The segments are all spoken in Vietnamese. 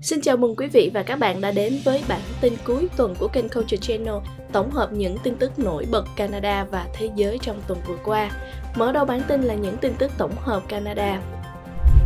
Xin chào mừng quý vị và các bạn đã đến với bản tin cuối tuần của kênh Culture Channel tổng hợp những tin tức nổi bật Canada và thế giới trong tuần vừa qua. Mở đầu bản tin là những tin tức tổng hợp Canada.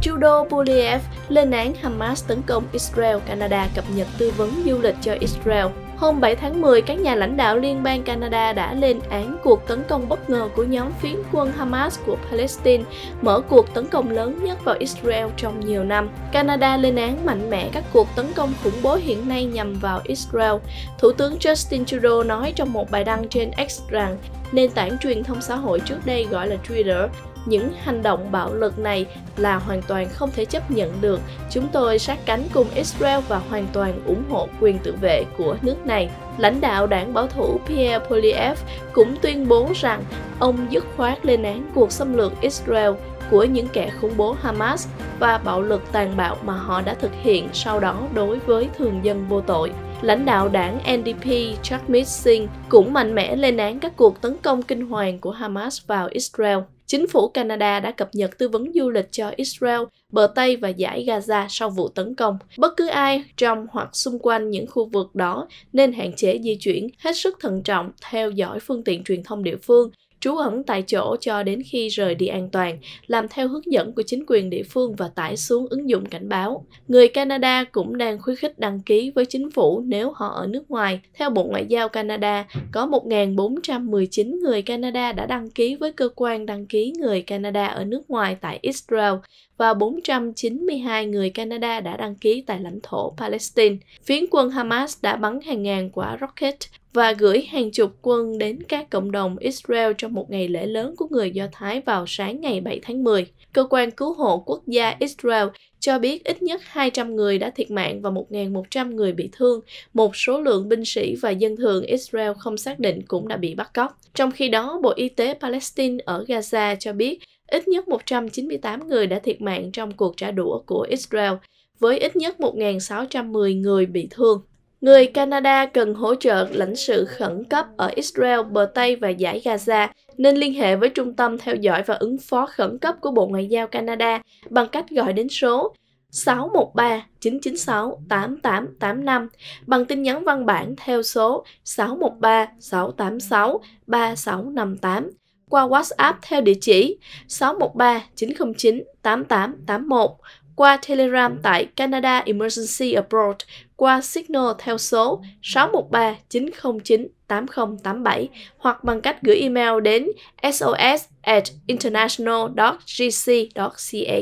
Trudeau Buliev lên án Hamas tấn công Israel, Canada cập nhật tư vấn du lịch cho Israel. Hôm 7 tháng 10, các nhà lãnh đạo liên bang Canada đã lên án cuộc tấn công bất ngờ của nhóm phiến quân Hamas của Palestine, mở cuộc tấn công lớn nhất vào Israel trong nhiều năm. Canada lên án mạnh mẽ các cuộc tấn công khủng bố hiện nay nhằm vào Israel. Thủ tướng Justin Trudeau nói trong một bài đăng trên X rằng nền tảng truyền thông xã hội trước đây gọi là Twitter những hành động bạo lực này là hoàn toàn không thể chấp nhận được. Chúng tôi sát cánh cùng Israel và hoàn toàn ủng hộ quyền tự vệ của nước này. Lãnh đạo đảng bảo thủ Pierre Poliev cũng tuyên bố rằng ông dứt khoát lên án cuộc xâm lược Israel của những kẻ khủng bố Hamas và bạo lực tàn bạo mà họ đã thực hiện sau đó đối với thường dân vô tội lãnh đạo đảng NDP Jagmeet Singh cũng mạnh mẽ lên án các cuộc tấn công kinh hoàng của Hamas vào Israel. Chính phủ Canada đã cập nhật tư vấn du lịch cho Israel, bờ Tây và giải Gaza sau vụ tấn công. Bất cứ ai trong hoặc xung quanh những khu vực đó nên hạn chế di chuyển, hết sức thận trọng, theo dõi phương tiện truyền thông địa phương trú ẩn tại chỗ cho đến khi rời đi an toàn, làm theo hướng dẫn của chính quyền địa phương và tải xuống ứng dụng cảnh báo. Người Canada cũng đang khuyến khích đăng ký với chính phủ nếu họ ở nước ngoài. Theo Bộ Ngoại giao Canada, có 1.419 người Canada đã đăng ký với cơ quan đăng ký người Canada ở nước ngoài tại Israel và 492 người Canada đã đăng ký tại lãnh thổ Palestine. Phiến quân Hamas đã bắn hàng ngàn quả rocket và gửi hàng chục quân đến các cộng đồng Israel trong một ngày lễ lớn của người Do Thái vào sáng ngày 7 tháng 10. Cơ quan cứu hộ quốc gia Israel cho biết ít nhất 200 người đã thiệt mạng và 1.100 người bị thương. Một số lượng binh sĩ và dân thường Israel không xác định cũng đã bị bắt cóc. Trong khi đó, Bộ Y tế Palestine ở Gaza cho biết ít nhất 198 người đã thiệt mạng trong cuộc trả đũa của Israel, với ít nhất 1.610 người bị thương. Người Canada cần hỗ trợ lãnh sự khẩn cấp ở Israel, bờ Tây và giải Gaza nên liên hệ với Trung tâm theo dõi và ứng phó khẩn cấp của Bộ Ngoại giao Canada bằng cách gọi đến số 613 996 8885 bằng tin nhắn văn bản theo số 613 686 3658 qua WhatsApp theo địa chỉ 613 909 8881 qua Telegram tại Canada Emergency Abroad qua Signal theo số 613-909-8087 hoặc bằng cách gửi email đến sos at international.gc.ca.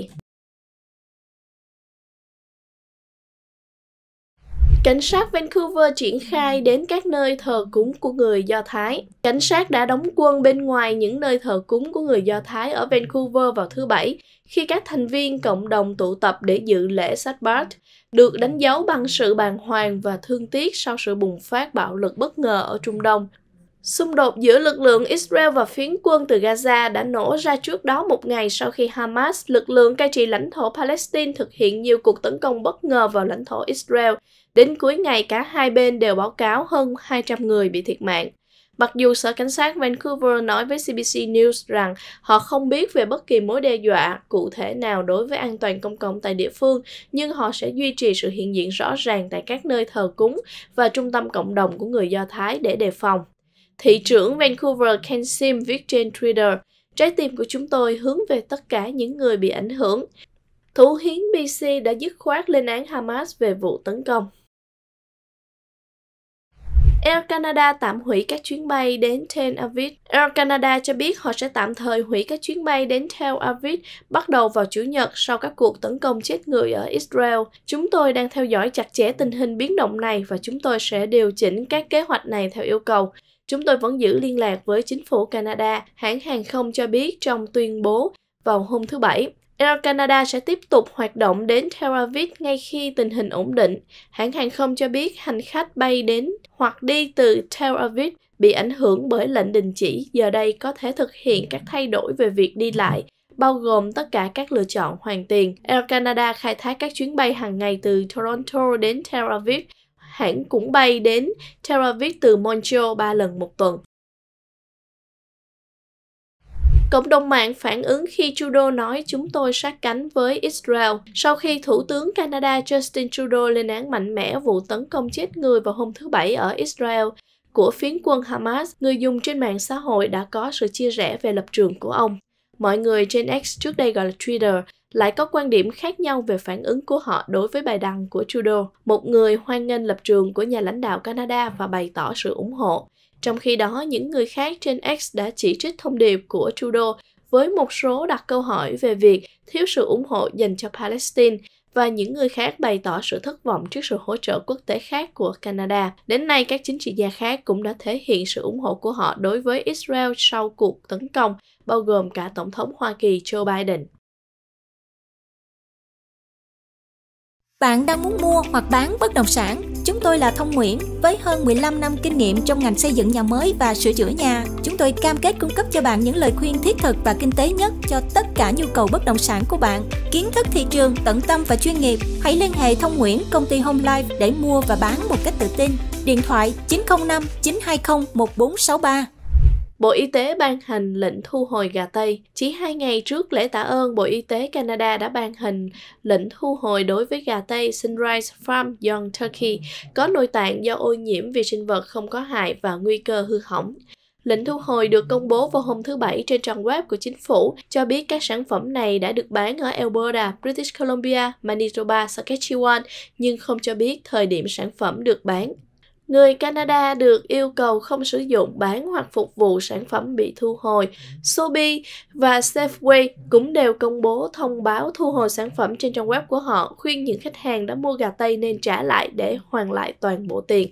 Cảnh sát Vancouver triển khai đến các nơi thờ cúng của người Do Thái. Cảnh sát đã đóng quân bên ngoài những nơi thờ cúng của người Do Thái ở Vancouver vào thứ Bảy, khi các thành viên cộng đồng tụ tập để dự lễ Sabbath, được đánh dấu bằng sự bàng hoàng và thương tiếc sau sự bùng phát bạo lực bất ngờ ở Trung Đông Xung đột giữa lực lượng Israel và phiến quân từ Gaza đã nổ ra trước đó một ngày sau khi Hamas, lực lượng cai trị lãnh thổ Palestine, thực hiện nhiều cuộc tấn công bất ngờ vào lãnh thổ Israel. Đến cuối ngày, cả hai bên đều báo cáo hơn 200 người bị thiệt mạng. Mặc dù Sở Cảnh sát Vancouver nói với CBC News rằng họ không biết về bất kỳ mối đe dọa cụ thể nào đối với an toàn công cộng tại địa phương, nhưng họ sẽ duy trì sự hiện diện rõ ràng tại các nơi thờ cúng và trung tâm cộng đồng của người Do Thái để đề phòng. Thị trưởng Vancouver Ken Sim viết trên Twitter, trái tim của chúng tôi hướng về tất cả những người bị ảnh hưởng. Thủ hiến BC đã dứt khoát lên án Hamas về vụ tấn công. Air Canada tạm hủy các chuyến bay đến Tel Aviv. Air Canada cho biết họ sẽ tạm thời hủy các chuyến bay đến Tel Aviv bắt đầu vào Chủ nhật sau các cuộc tấn công chết người ở Israel. Chúng tôi đang theo dõi chặt chẽ tình hình biến động này và chúng tôi sẽ điều chỉnh các kế hoạch này theo yêu cầu. Chúng tôi vẫn giữ liên lạc với chính phủ Canada, hãng hàng không cho biết trong tuyên bố vào hôm thứ Bảy. Air Canada sẽ tiếp tục hoạt động đến Tel Aviv ngay khi tình hình ổn định. Hãng hàng không cho biết hành khách bay đến hoặc đi từ Tel Aviv bị ảnh hưởng bởi lệnh đình chỉ giờ đây có thể thực hiện các thay đổi về việc đi lại bao gồm tất cả các lựa chọn hoàn tiền. Air Canada khai thác các chuyến bay hàng ngày từ Toronto đến Tel Aviv hãng cũng bay đến Tel Aviv từ Montreal 3 lần một tuần. Cộng đồng mạng phản ứng khi Trudeau nói chúng tôi sát cánh với Israel sau khi Thủ tướng Canada Justin Trudeau lên án mạnh mẽ vụ tấn công chết người vào hôm thứ Bảy ở Israel của phiến quân Hamas, người dùng trên mạng xã hội đã có sự chia rẽ về lập trường của ông. Mọi người trên X trước đây gọi là Twitter lại có quan điểm khác nhau về phản ứng của họ đối với bài đăng của Trudeau, một người hoan nghênh lập trường của nhà lãnh đạo Canada và bày tỏ sự ủng hộ. Trong khi đó, những người khác trên X đã chỉ trích thông điệp của Trudeau với một số đặt câu hỏi về việc thiếu sự ủng hộ dành cho Palestine và những người khác bày tỏ sự thất vọng trước sự hỗ trợ quốc tế khác của Canada. Đến nay, các chính trị gia khác cũng đã thể hiện sự ủng hộ của họ đối với Israel sau cuộc tấn công, bao gồm cả Tổng thống Hoa Kỳ Joe Biden. Bạn đang muốn mua hoặc bán bất động sản? Chúng tôi là Thông Nguyễn với hơn 15 năm kinh nghiệm trong ngành xây dựng nhà mới và sửa chữa nhà. Chúng tôi cam kết cung cấp cho bạn những lời khuyên thiết thực và kinh tế nhất cho tất cả nhu cầu bất động sản của bạn. Kiến thức thị trường, tận tâm và chuyên nghiệp. Hãy liên hệ Thông Nguyễn, công ty Home Life để mua và bán một cách tự tin. Điện thoại 905 920 1463. Bộ Y tế ban hành lệnh thu hồi gà Tây. Chỉ hai ngày trước lễ tạ ơn, Bộ Y tế Canada đã ban hành lệnh thu hồi đối với gà Tây Sunrise Farm Young Turkey có nội tạng do ô nhiễm vi sinh vật không có hại và nguy cơ hư hỏng. Lệnh thu hồi được công bố vào hôm thứ Bảy trên trang web của chính phủ, cho biết các sản phẩm này đã được bán ở Alberta, British Columbia, Manitoba, Saskatchewan, nhưng không cho biết thời điểm sản phẩm được bán người Canada được yêu cầu không sử dụng bán hoặc phục vụ sản phẩm bị thu hồi. Sobe và Safeway cũng đều công bố thông báo thu hồi sản phẩm trên trang web của họ, khuyên những khách hàng đã mua gà Tây nên trả lại để hoàn lại toàn bộ tiền.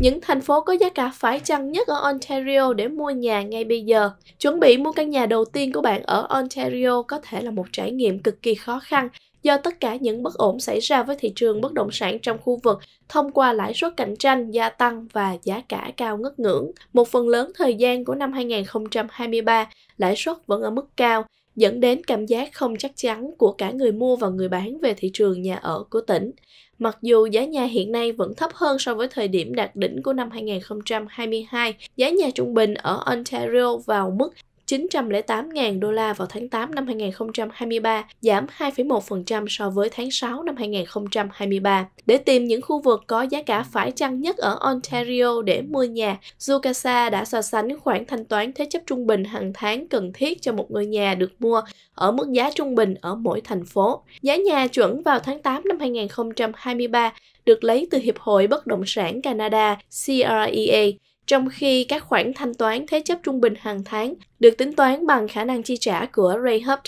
những thành phố có giá cả phải chăng nhất ở Ontario để mua nhà ngay bây giờ. Chuẩn bị mua căn nhà đầu tiên của bạn ở Ontario có thể là một trải nghiệm cực kỳ khó khăn do tất cả những bất ổn xảy ra với thị trường bất động sản trong khu vực thông qua lãi suất cạnh tranh gia tăng và giá cả cao ngất ngưỡng. Một phần lớn thời gian của năm 2023, lãi suất vẫn ở mức cao, dẫn đến cảm giác không chắc chắn của cả người mua và người bán về thị trường nhà ở của tỉnh. Mặc dù giá nhà hiện nay vẫn thấp hơn so với thời điểm đạt đỉnh của năm 2022, giá nhà trung bình ở Ontario vào mức 908.000 đô la vào tháng 8 năm 2023, giảm 2,1% so với tháng 6 năm 2023. Để tìm những khu vực có giá cả phải chăng nhất ở Ontario để mua nhà, Zucasa đã so sánh khoản thanh toán thế chấp trung bình hàng tháng cần thiết cho một ngôi nhà được mua ở mức giá trung bình ở mỗi thành phố. Giá nhà chuẩn vào tháng 8 năm 2023 được lấy từ Hiệp hội Bất động sản Canada CREA trong khi các khoản thanh toán thế chấp trung bình hàng tháng được tính toán bằng khả năng chi trả của Rayhub.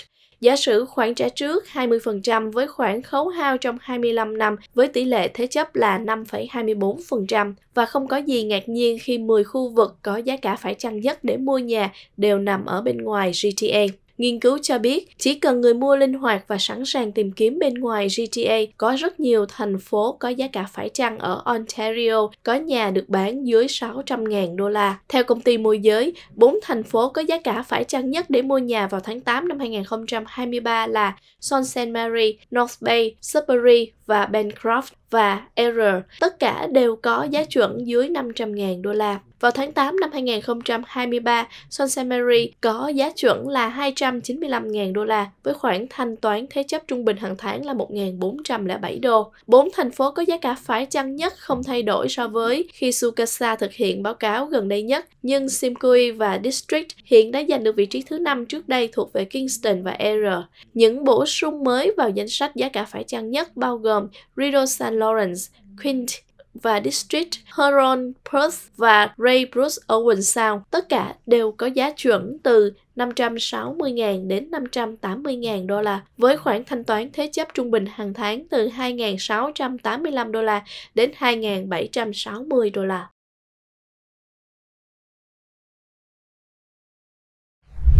Giả sử khoản trả trước 20% với khoản khấu hao trong 25 năm với tỷ lệ thế chấp là 5,24% và không có gì ngạc nhiên khi 10 khu vực có giá cả phải chăng nhất để mua nhà đều nằm ở bên ngoài GTA. Nghiên cứu cho biết, chỉ cần người mua linh hoạt và sẵn sàng tìm kiếm bên ngoài GTA, có rất nhiều thành phố có giá cả phải chăng ở Ontario, có nhà được bán dưới 600.000 đô la. Theo công ty môi giới, bốn thành phố có giá cả phải chăng nhất để mua nhà vào tháng 8 năm 2023 là Sault Ste. Marie, North Bay, Sudbury và Bancroft và R tất cả đều có giá chuẩn dưới 500.000 đô la. Vào tháng 8 năm 2023, Sunsemery có giá chuẩn là 295.000 đô la với khoản thanh toán thế chấp trung bình hàng tháng là 1.407 đô. Bốn thành phố có giá cả phải chăng nhất không thay đổi so với khi Sukasa thực hiện báo cáo gần đây nhất, nhưng Simcoe và District hiện đã giành được vị trí thứ năm trước đây thuộc về Kingston và R. Những bổ sung mới vào danh sách giá cả phải chăng nhất bao gồm Rio San Lawrence, Quint và District Huron Perth và Ray Bruce Owen Sound. Tất cả đều có giá chuẩn từ 560.000 đến 580.000 đô la, với khoản thanh toán thế chấp trung bình hàng tháng từ 2.685 đô la đến 2.760 đô la.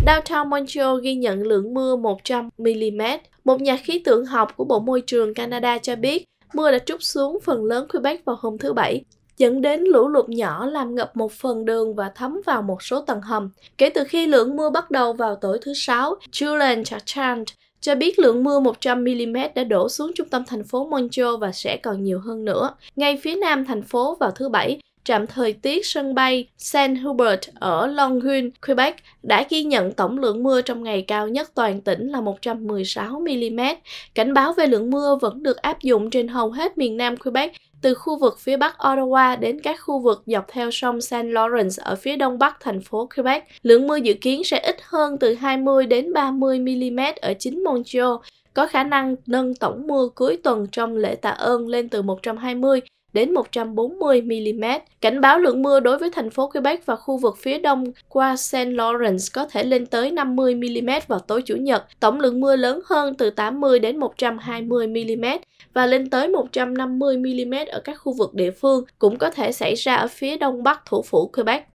Downtown Montreal ghi nhận lượng mưa 100mm. Một nhà khí tượng học của Bộ Môi trường Canada cho biết Mưa đã trút xuống phần lớn Quebec vào hôm thứ Bảy, dẫn đến lũ lụt nhỏ làm ngập một phần đường và thấm vào một số tầng hầm. Kể từ khi lượng mưa bắt đầu vào tối thứ Sáu, Julian Chachant cho biết lượng mưa 100mm đã đổ xuống trung tâm thành phố Montreal và sẽ còn nhiều hơn nữa. Ngay phía nam thành phố vào thứ Bảy, trạm thời tiết sân bay Saint Hubert ở Longueuil, Quebec đã ghi nhận tổng lượng mưa trong ngày cao nhất toàn tỉnh là 116mm. Cảnh báo về lượng mưa vẫn được áp dụng trên hầu hết miền nam Quebec từ khu vực phía bắc Ottawa đến các khu vực dọc theo sông Saint Lawrence ở phía đông bắc thành phố Quebec. Lượng mưa dự kiến sẽ ít hơn từ 20 đến 30 mm ở chính Montreal, có khả năng nâng tổng mưa cuối tuần trong lễ tạ ơn lên từ 120 đến 140 mm. Cảnh báo lượng mưa đối với thành phố Quebec và khu vực phía đông qua St. Lawrence có thể lên tới 50 mm vào tối Chủ nhật. Tổng lượng mưa lớn hơn từ 80 đến 120 mm và lên tới 150 mm ở các khu vực địa phương cũng có thể xảy ra ở phía đông bắc thủ phủ Quebec.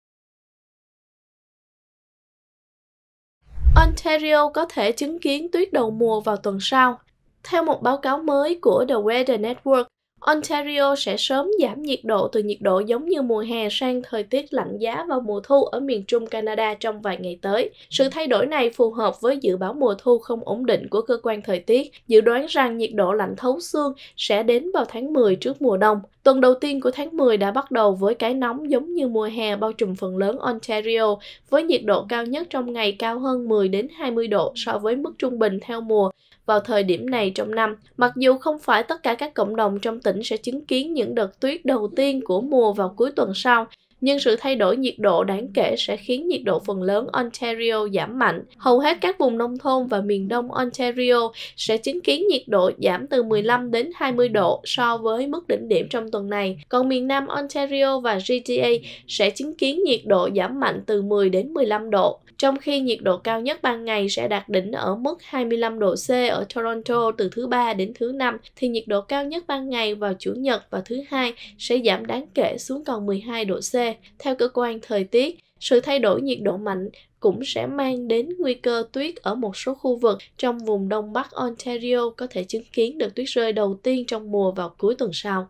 Ontario có thể chứng kiến tuyết đầu mùa vào tuần sau. Theo một báo cáo mới của The Weather Network, Ontario sẽ sớm giảm nhiệt độ từ nhiệt độ giống như mùa hè sang thời tiết lạnh giá vào mùa thu ở miền Trung Canada trong vài ngày tới. Sự thay đổi này phù hợp với dự báo mùa thu không ổn định của cơ quan thời tiết, dự đoán rằng nhiệt độ lạnh thấu xương sẽ đến vào tháng 10 trước mùa đông. Tuần đầu tiên của tháng 10 đã bắt đầu với cái nóng giống như mùa hè bao trùm phần lớn Ontario, với nhiệt độ cao nhất trong ngày cao hơn 10 đến 20 độ so với mức trung bình theo mùa vào thời điểm này trong năm. Mặc dù không phải tất cả các cộng đồng trong tỉnh sẽ chứng kiến những đợt tuyết đầu tiên của mùa vào cuối tuần sau, nhưng sự thay đổi nhiệt độ đáng kể sẽ khiến nhiệt độ phần lớn Ontario giảm mạnh. Hầu hết các vùng nông thôn và miền đông Ontario sẽ chứng kiến nhiệt độ giảm từ 15 đến 20 độ so với mức đỉnh điểm trong tuần này, còn miền nam Ontario và GTA sẽ chứng kiến nhiệt độ giảm mạnh từ 10 đến 15 độ trong khi nhiệt độ cao nhất ban ngày sẽ đạt đỉnh ở mức 25 độ C ở Toronto từ thứ ba đến thứ năm, thì nhiệt độ cao nhất ban ngày vào chủ nhật và thứ hai sẽ giảm đáng kể xuống còn 12 độ C. Theo cơ quan thời tiết, sự thay đổi nhiệt độ mạnh cũng sẽ mang đến nguy cơ tuyết ở một số khu vực trong vùng đông bắc Ontario có thể chứng kiến được tuyết rơi đầu tiên trong mùa vào cuối tuần sau.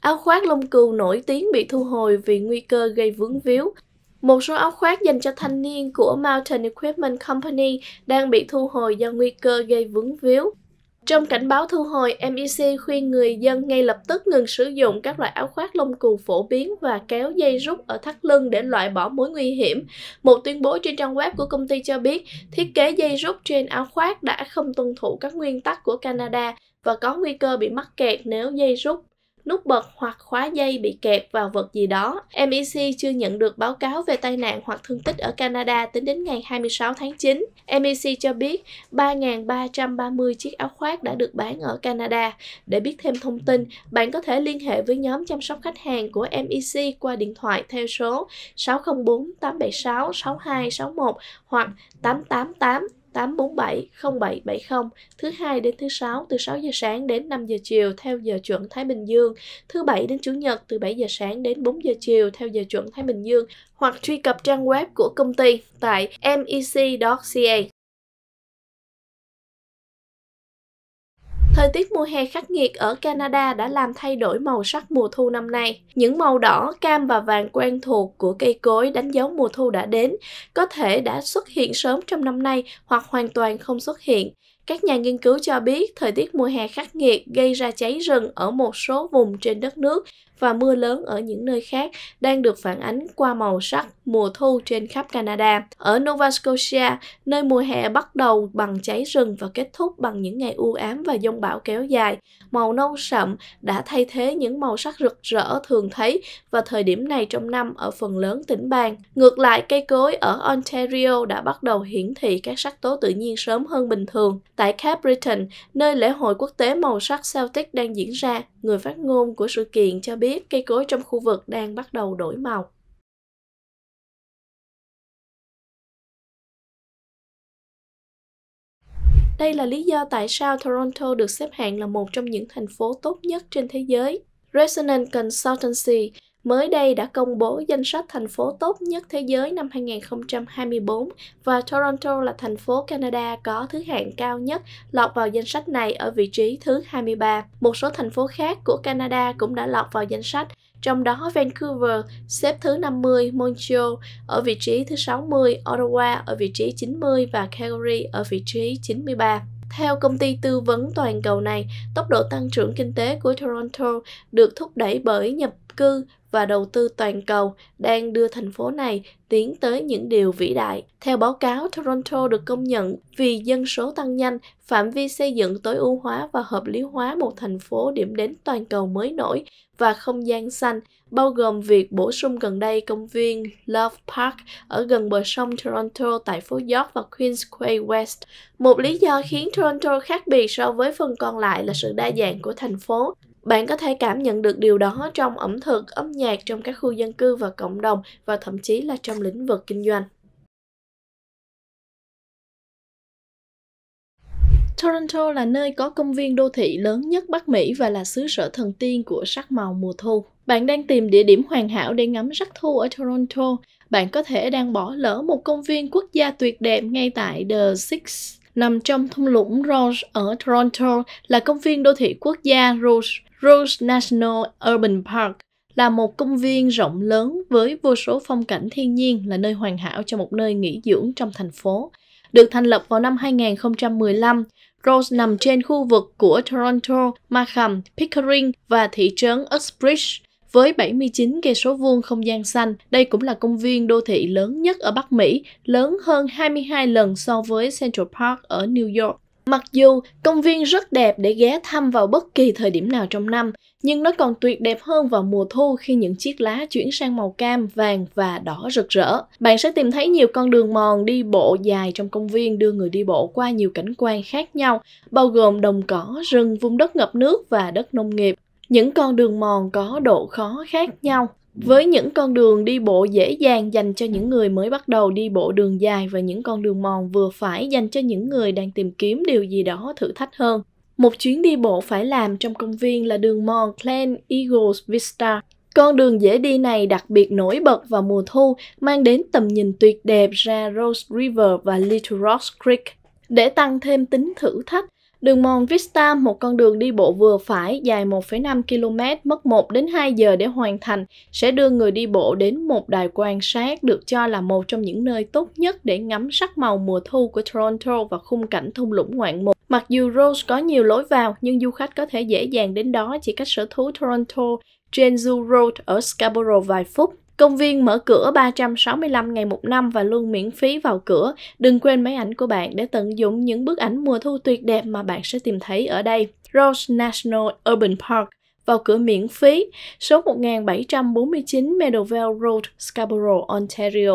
Áo khoác lông cừu nổi tiếng bị thu hồi vì nguy cơ gây vướng víu. Một số áo khoác dành cho thanh niên của Mountain Equipment Company đang bị thu hồi do nguy cơ gây vướng víu. Trong cảnh báo thu hồi, MEC khuyên người dân ngay lập tức ngừng sử dụng các loại áo khoác lông cừu phổ biến và kéo dây rút ở thắt lưng để loại bỏ mối nguy hiểm. Một tuyên bố trên trang web của công ty cho biết, thiết kế dây rút trên áo khoác đã không tuân thủ các nguyên tắc của Canada và có nguy cơ bị mắc kẹt nếu dây rút nút bật hoặc khóa dây bị kẹp vào vật gì đó. MEC chưa nhận được báo cáo về tai nạn hoặc thương tích ở Canada tính đến ngày 26 tháng 9. MEC cho biết 3.330 chiếc áo khoác đã được bán ở Canada. Để biết thêm thông tin, bạn có thể liên hệ với nhóm chăm sóc khách hàng của MEC qua điện thoại theo số 604 876 6261 hoặc 888 8470770 thứ hai đến thứ sáu từ 6 giờ sáng đến 5 giờ chiều theo giờ chuẩn Thái Bình Dương, thứ bảy đến chủ nhật từ 7 giờ sáng đến 4 giờ chiều theo giờ chuẩn Thái Bình Dương hoặc truy cập trang web của công ty tại mec.ca. Thời tiết mùa hè khắc nghiệt ở Canada đã làm thay đổi màu sắc mùa thu năm nay. Những màu đỏ, cam và vàng quen thuộc của cây cối đánh dấu mùa thu đã đến, có thể đã xuất hiện sớm trong năm nay hoặc hoàn toàn không xuất hiện. Các nhà nghiên cứu cho biết thời tiết mùa hè khắc nghiệt gây ra cháy rừng ở một số vùng trên đất nước và mưa lớn ở những nơi khác đang được phản ánh qua màu sắc mùa thu trên khắp Canada. Ở Nova Scotia, nơi mùa hè bắt đầu bằng cháy rừng và kết thúc bằng những ngày u ám và dông bão kéo dài, màu nâu sậm đã thay thế những màu sắc rực rỡ thường thấy vào thời điểm này trong năm ở phần lớn tỉnh bang. Ngược lại, cây cối ở Ontario đã bắt đầu hiển thị các sắc tố tự nhiên sớm hơn bình thường tại Cape Breton, nơi lễ hội quốc tế màu sắc Celtic đang diễn ra, người phát ngôn của sự kiện cho biết cây cối trong khu vực đang bắt đầu đổi màu. Đây là lý do tại sao Toronto được xếp hạng là một trong những thành phố tốt nhất trên thế giới. Resonant Consultancy mới đây đã công bố danh sách thành phố tốt nhất thế giới năm 2024 và Toronto là thành phố Canada có thứ hạng cao nhất lọt vào danh sách này ở vị trí thứ 23. Một số thành phố khác của Canada cũng đã lọt vào danh sách, trong đó Vancouver xếp thứ 50, Montreal ở vị trí thứ 60, Ottawa ở vị trí 90 và Calgary ở vị trí 93. Theo công ty tư vấn toàn cầu này, tốc độ tăng trưởng kinh tế của Toronto được thúc đẩy bởi nhập cư và đầu tư toàn cầu đang đưa thành phố này tiến tới những điều vĩ đại. Theo báo cáo, Toronto được công nhận vì dân số tăng nhanh, phạm vi xây dựng tối ưu hóa và hợp lý hóa một thành phố điểm đến toàn cầu mới nổi và không gian xanh, bao gồm việc bổ sung gần đây công viên Love Park ở gần bờ sông Toronto tại phố York và Queensway West. Một lý do khiến Toronto khác biệt so với phần còn lại là sự đa dạng của thành phố. Bạn có thể cảm nhận được điều đó trong ẩm thực, âm nhạc, trong các khu dân cư và cộng đồng và thậm chí là trong lĩnh vực kinh doanh. Toronto là nơi có công viên đô thị lớn nhất Bắc Mỹ và là xứ sở thần tiên của sắc màu mùa thu. Bạn đang tìm địa điểm hoàn hảo để ngắm sắc thu ở Toronto. Bạn có thể đang bỏ lỡ một công viên quốc gia tuyệt đẹp ngay tại The Six nằm trong thung lũng Rose ở Toronto là công viên đô thị quốc gia Rose, Rose National Urban Park là một công viên rộng lớn với vô số phong cảnh thiên nhiên là nơi hoàn hảo cho một nơi nghỉ dưỡng trong thành phố. Được thành lập vào năm 2015, Rose nằm trên khu vực của Toronto, Markham, Pickering và thị trấn Uxbridge với 79 cây số vuông không gian xanh, đây cũng là công viên đô thị lớn nhất ở Bắc Mỹ, lớn hơn 22 lần so với Central Park ở New York. Mặc dù công viên rất đẹp để ghé thăm vào bất kỳ thời điểm nào trong năm, nhưng nó còn tuyệt đẹp hơn vào mùa thu khi những chiếc lá chuyển sang màu cam, vàng và đỏ rực rỡ. Bạn sẽ tìm thấy nhiều con đường mòn đi bộ dài trong công viên đưa người đi bộ qua nhiều cảnh quan khác nhau, bao gồm đồng cỏ, rừng, vùng đất ngập nước và đất nông nghiệp những con đường mòn có độ khó khác nhau với những con đường đi bộ dễ dàng dành cho những người mới bắt đầu đi bộ đường dài và những con đường mòn vừa phải dành cho những người đang tìm kiếm điều gì đó thử thách hơn. Một chuyến đi bộ phải làm trong công viên là đường mòn Glen Eagles Vista. Con đường dễ đi này đặc biệt nổi bật vào mùa thu, mang đến tầm nhìn tuyệt đẹp ra Rose River và Little Rock Creek. Để tăng thêm tính thử thách, Đường mòn Vista, một con đường đi bộ vừa phải dài 1,5 km mất 1 đến 2 giờ để hoàn thành, sẽ đưa người đi bộ đến một đài quan sát được cho là một trong những nơi tốt nhất để ngắm sắc màu mùa thu của Toronto và khung cảnh thung lũng ngoạn mục. Mặc dù Rose có nhiều lối vào, nhưng du khách có thể dễ dàng đến đó chỉ cách sở thú Toronto trên Zoo Road ở Scarborough vài phút Công viên mở cửa 365 ngày một năm và luôn miễn phí vào cửa. Đừng quên máy ảnh của bạn để tận dụng những bức ảnh mùa thu tuyệt đẹp mà bạn sẽ tìm thấy ở đây. Rose National Urban Park vào cửa miễn phí số 1749 Meadowvale Road, Scarborough, Ontario.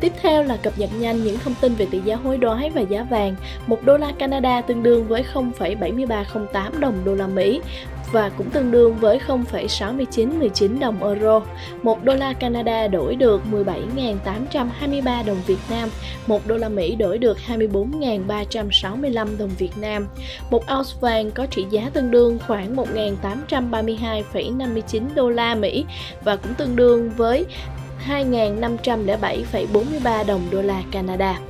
Tiếp theo là cập nhật nhanh những thông tin về tỷ giá hối đoái và giá vàng. 1 đô la Canada tương đương với 0,7308 đồng đô la Mỹ, và cũng tương đương với 0,6919 đồng euro. 1 đô la Canada đổi được 17.823 đồng Việt Nam, 1 đô la Mỹ đổi được 24.365 đồng Việt Nam. Một ounce vàng có trị giá tương đương khoảng 1.832,59 đô la Mỹ và cũng tương đương với 2.507,43 đồng đô la Canada.